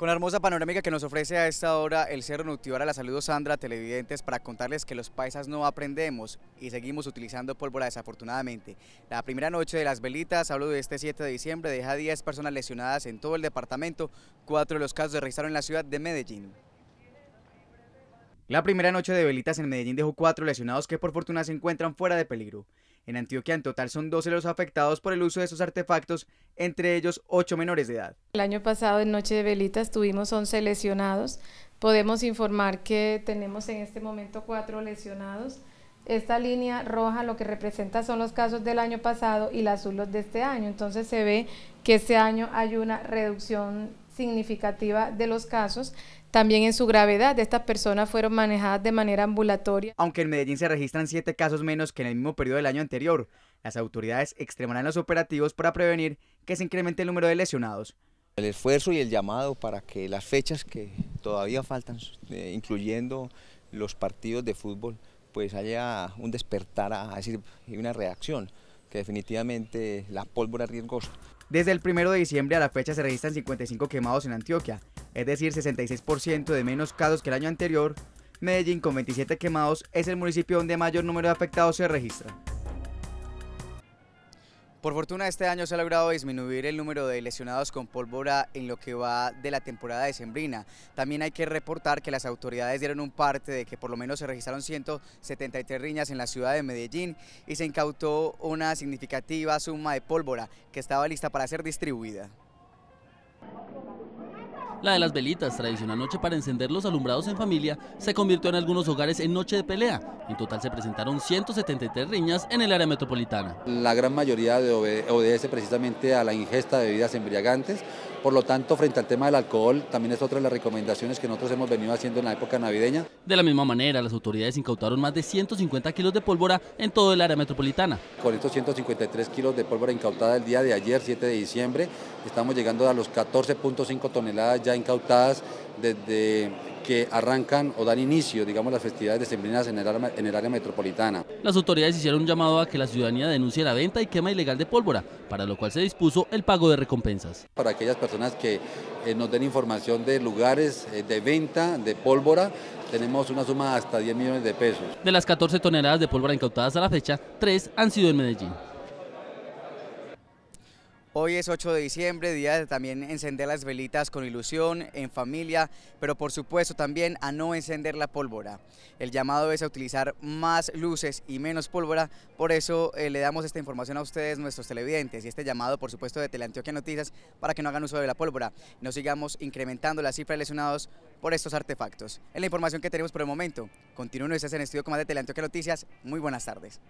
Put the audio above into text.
Con la hermosa panorámica que nos ofrece a esta hora el Cerro Nutibara, la saludo Sandra, televidentes, para contarles que los paisas no aprendemos y seguimos utilizando pólvora desafortunadamente. La primera noche de las velitas, hablo de este 7 de diciembre, deja 10 personas lesionadas en todo el departamento, cuatro de los casos se registraron en la ciudad de Medellín. La primera noche de velitas en Medellín dejó cuatro lesionados que por fortuna se encuentran fuera de peligro. En Antioquia en total son 12 los afectados por el uso de esos artefactos, entre ellos 8 menores de edad. El año pasado en Noche de Velitas tuvimos 11 lesionados. Podemos informar que tenemos en este momento 4 lesionados. Esta línea roja lo que representa son los casos del año pasado y la azul los de este año. Entonces se ve que este año hay una reducción significativa de los casos. También en su gravedad, estas personas fueron manejadas de manera ambulatoria. Aunque en Medellín se registran siete casos menos que en el mismo periodo del año anterior, las autoridades extremarán los operativos para prevenir que se incremente el número de lesionados. El esfuerzo y el llamado para que las fechas que todavía faltan, eh, incluyendo los partidos de fútbol, pues haya un despertar, a, una reacción, que definitivamente la pólvora es riesgosa. Desde el 1 de diciembre a la fecha se registran 55 quemados en Antioquia, es decir 66% de menos casos que el año anterior, Medellín con 27 quemados es el municipio donde mayor número de afectados se registra. Por fortuna este año se ha logrado disminuir el número de lesionados con pólvora en lo que va de la temporada decembrina. También hay que reportar que las autoridades dieron un parte de que por lo menos se registraron 173 riñas en la ciudad de Medellín y se incautó una significativa suma de pólvora que estaba lista para ser distribuida. La de las velitas, tradicional noche para encender los alumbrados en familia, se convirtió en algunos hogares en noche de pelea. En total se presentaron 173 riñas en el área metropolitana. La gran mayoría de obedece precisamente a la ingesta de bebidas embriagantes por lo tanto, frente al tema del alcohol, también es otra de las recomendaciones que nosotros hemos venido haciendo en la época navideña. De la misma manera, las autoridades incautaron más de 150 kilos de pólvora en todo el área metropolitana. Con estos 153 kilos de pólvora incautada el día de ayer, 7 de diciembre, estamos llegando a los 14.5 toneladas ya incautadas desde que arrancan o dan inicio, digamos, las festividades de en el, en el área metropolitana. Las autoridades hicieron un llamado a que la ciudadanía denuncie la venta y quema ilegal de pólvora, para lo cual se dispuso el pago de recompensas. Para aquellas personas que eh, nos den información de lugares eh, de venta de pólvora, tenemos una suma hasta 10 millones de pesos. De las 14 toneladas de pólvora incautadas a la fecha, 3 han sido en Medellín. Hoy es 8 de diciembre, día de también encender las velitas con ilusión, en familia, pero por supuesto también a no encender la pólvora. El llamado es a utilizar más luces y menos pólvora, por eso eh, le damos esta información a ustedes, nuestros televidentes, y este llamado por supuesto de Teleantioquia Noticias para que no hagan uso de la pólvora. No sigamos incrementando la cifra de lesionados por estos artefactos. Es la información que tenemos por el momento. Continúen ustedes en el estudio con más de Teleantioquia Noticias. Muy buenas tardes.